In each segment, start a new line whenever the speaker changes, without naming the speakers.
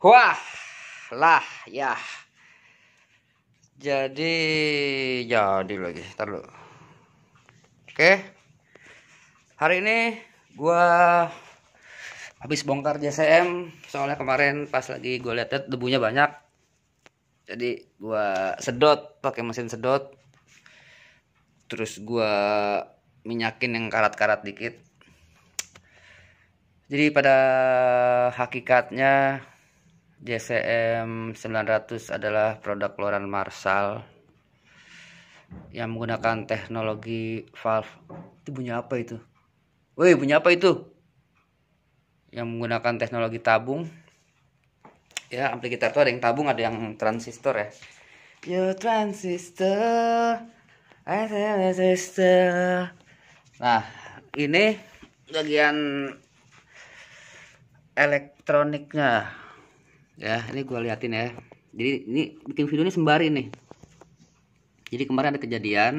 Wah, lah, ya. Jadi, jadi lagi. terlalu. Oke. Hari ini gua habis bongkar JCM soalnya kemarin pas lagi gue lihat debunya banyak. Jadi gua sedot pakai mesin sedot. Terus gua minyakin yang karat-karat dikit. Jadi pada hakikatnya JCM 900 adalah produk keluaran Marshall yang menggunakan teknologi valve itu punya apa itu? Woi punya apa itu? Yang menggunakan teknologi tabung ya amplifier tuh ada yang tabung ada yang transistor ya Yo transistor I transistor Nah ini bagian elektroniknya ya ini gue liatin ya jadi ini bikin video ini sembari nih jadi kemarin ada kejadian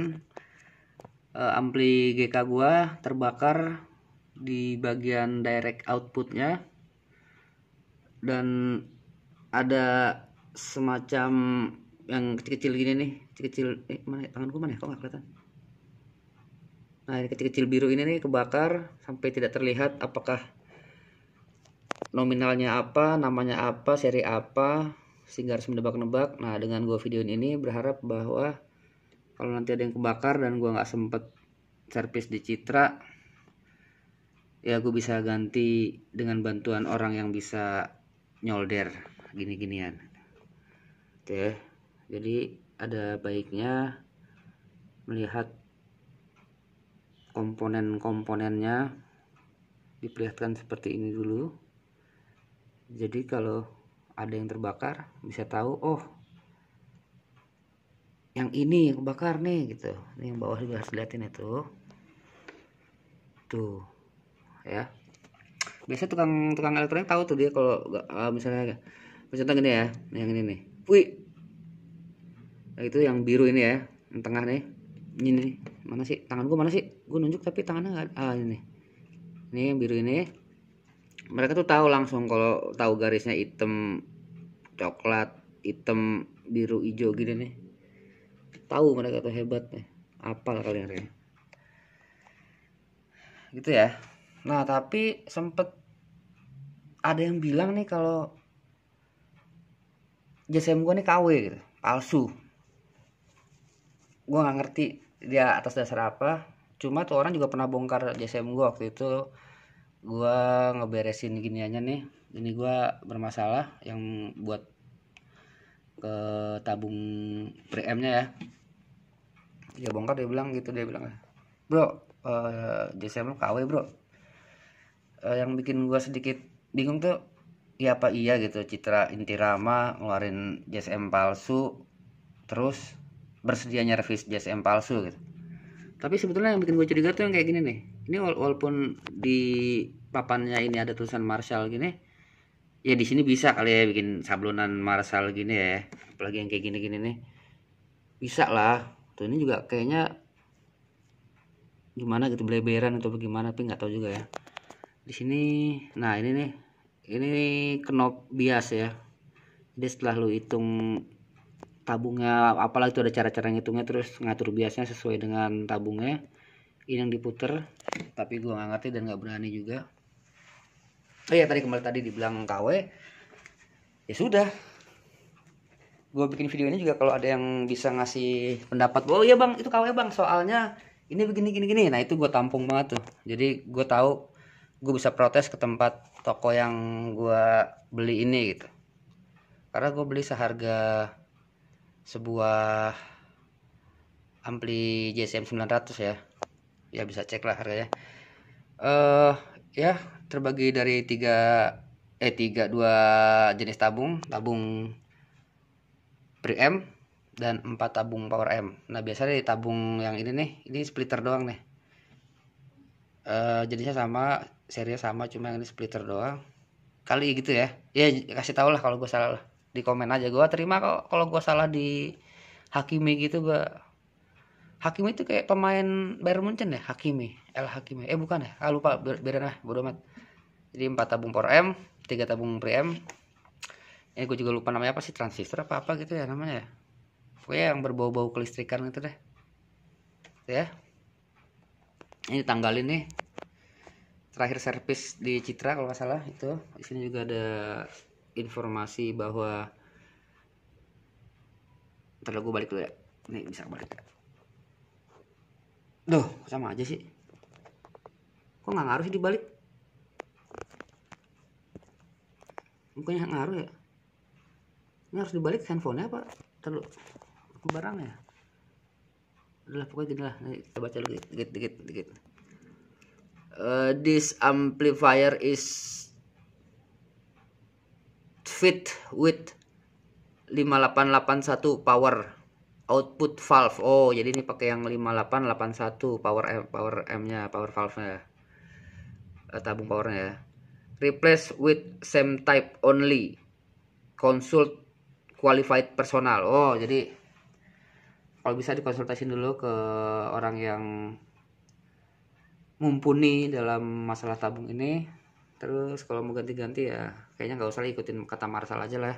uh, ampli GK gua terbakar di bagian direct outputnya dan ada semacam yang kecil-kecil gini nih kecil-kecil eh mana ya? tangan gua mana ya? kok nggak kelihatan nah yang kecil-kecil biru ini nih kebakar sampai tidak terlihat apakah nominalnya apa, namanya apa, seri apa, sehingga harus menebak-nebak. Nah, dengan gue videoin ini berharap bahwa kalau nanti ada yang kebakar dan gue nggak sempet servis di Citra, ya gue bisa ganti dengan bantuan orang yang bisa nyolder gini-ginian. Oke, jadi ada baiknya melihat komponen-komponennya diperlihatkan seperti ini dulu jadi kalau ada yang terbakar bisa tahu oh yang ini yang kebakar nih gitu ini yang bawah juga harus dilihatin itu tuh ya biasa tukang tukang elektronik tahu tuh dia kalau uh, misalnya misalnya gini ya yang ini nih wih nah, itu yang biru ini ya yang tengah nih ini nih mana sih tangan gua mana sih gua nunjuk tapi tangannya nggak ah ini ini yang biru ini mereka tuh tahu langsung kalau tahu garisnya hitam coklat hitam biru hijau gini nih tahu mereka tuh hebat nih apal kali ini gitu ya nah tapi sempet ada yang bilang nih kalau JSM gue nih KW gitu palsu gue nggak ngerti dia atas dasar apa cuma tuh orang juga pernah bongkar JSM gue waktu itu gua ngeberesin aja nih ini gua bermasalah yang buat ke tabung premnya nya ya dia bongkar dia bilang gitu dia bilang bro uh, eh, JCM lu KW bro uh, yang bikin gua sedikit bingung tuh iya apa iya gitu Citra Intirama ngeluarin JSM palsu terus bersedianya revis JSM palsu gitu tapi sebetulnya yang bikin gue curiga tuh yang kayak gini nih ini walaupun di papannya ini ada tulisan Marshall gini ya di sini bisa kali ya bikin sablonan Marshall gini ya apalagi yang kayak gini-gini nih bisa lah tuh ini juga kayaknya gimana gitu beleberan atau bagaimana tapi nggak tahu juga ya di sini nah ini nih ini kenop bias ya jadi setelah lu hitung tabungnya apalagi itu ada cara-cara ngitungnya terus ngatur biasanya sesuai dengan tabungnya ini yang diputer tapi gue nggak ngerti dan nggak berani juga oh ya tadi kembali tadi dibilang KW ya sudah gue bikin video ini juga kalau ada yang bisa ngasih pendapat oh iya bang itu KW bang soalnya ini begini gini gini nah itu gue tampung banget tuh jadi gue tahu gue bisa protes ke tempat toko yang gue beli ini gitu karena gue beli seharga sebuah ampli JCM 900 ya ya bisa cek lah harganya eh uh, ya terbagi dari tiga eh tiga dua jenis tabung tabung pre M dan empat tabung power M nah biasanya di tabung yang ini nih ini splitter doang nih uh, eh, jenisnya sama serinya sama cuma yang ini splitter doang kali gitu ya ya kasih tau lah kalau gue salah di komen aja gue terima kok kalau gue salah di Hakimi gitu gue Hakimi itu kayak pemain Bayern Munchen ya Hakimi El Hakimi eh bukan ya ah lupa beda nah bodo amat jadi empat tabung por M tiga tabung pre M ini eh, gue juga lupa namanya apa sih transistor apa apa gitu ya namanya ya pokoknya yang berbau-bau kelistrikan gitu deh gitu ya ini tanggal ini terakhir servis di Citra kalau nggak salah itu di sini juga ada informasi bahwa terlalu gue balik dulu ya nih bisa balik Duh, sama aja sih. Kok nggak ngaruh sih dibalik? Mukanya ngaruh ya? Ini harus dibalik handphonenya apa? Terlalu ya adalah pokoknya gini lah. Nanti kita baca lagi dikit dikit dikit. dikit. Uh, this amplifier is fit with 5881 power output valve. Oh, jadi ini pakai yang 5881 power M, power M-nya, power valve-nya. Ya. Eh, tabung powernya ya. Replace with same type only. Consult qualified personal. Oh, jadi kalau bisa dikonsultasi dulu ke orang yang mumpuni dalam masalah tabung ini terus kalau mau ganti-ganti ya kayaknya nggak usah ikutin kata Marshall aja lah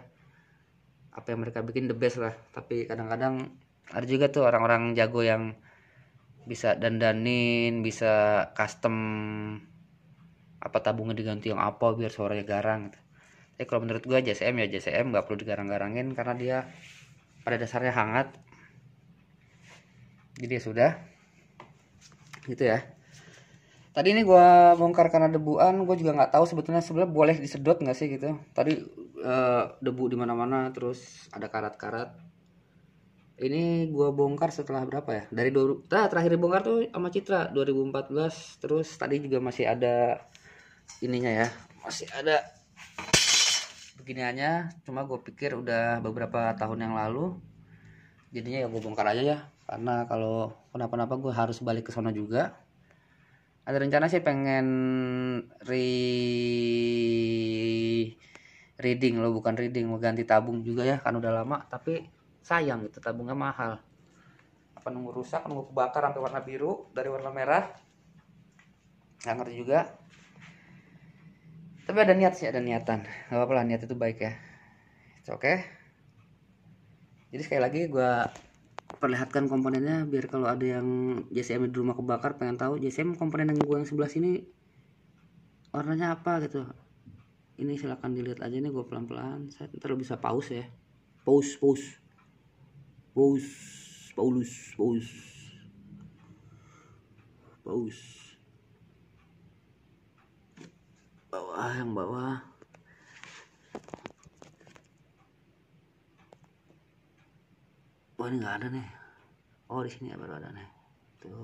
apa yang mereka bikin the best lah tapi kadang-kadang ada juga tuh orang-orang jago yang bisa dandanin bisa custom apa tabungnya diganti yang apa biar suaranya garang gitu. tapi kalau menurut gue JCM ya JCM nggak perlu digarang-garangin karena dia pada dasarnya hangat jadi ya sudah gitu ya tadi ini gue bongkar karena debuan gue juga nggak tahu sebetulnya sebenarnya boleh disedot nggak sih gitu tadi uh, debu di mana-mana terus ada karat-karat ini gue bongkar setelah berapa ya dari dua nah, terakhir bongkar tuh sama Citra 2014 terus tadi juga masih ada ininya ya masih ada beginiannya cuma gue pikir udah beberapa tahun yang lalu jadinya ya gue bongkar aja ya karena kalau kenapa-napa gue harus balik ke sana juga ada rencana sih pengen re reading lo, bukan reading mau ganti tabung juga ya kan udah lama tapi sayang gitu tabungnya mahal apa nunggu rusak nunggu kebakar sampai warna biru dari warna merah nggak ngerti juga tapi ada niat sih ada niatan nggak apa-apa lah niat itu baik ya oke okay. jadi sekali lagi gue perlihatkan komponennya biar kalau ada yang JCM di rumah kebakar pengen tahu JCM komponen yang gue yang sebelah sini warnanya apa gitu ini silahkan dilihat aja nih gue pelan-pelan saya ntar bisa pause ya pause pause pause paulus pause pause bawah yang bawah oh ini nggak ada nih oh di sini ya, baru ada nih tuh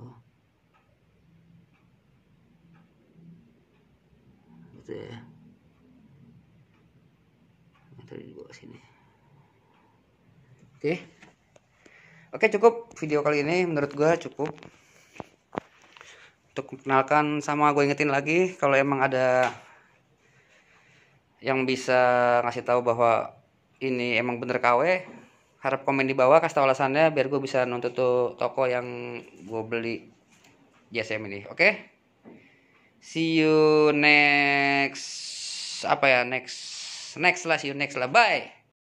gitu ya tadi di bawah sini oke okay. oke okay, cukup video kali ini menurut gue cukup untuk mengenalkan sama gue ingetin lagi kalau emang ada yang bisa ngasih tahu bahwa ini emang bener KW harap komen di bawah kasih tau alasannya biar gue bisa nuntut tuh toko yang gue beli JSM ini oke okay? see you next apa ya next next lah see you next lah bye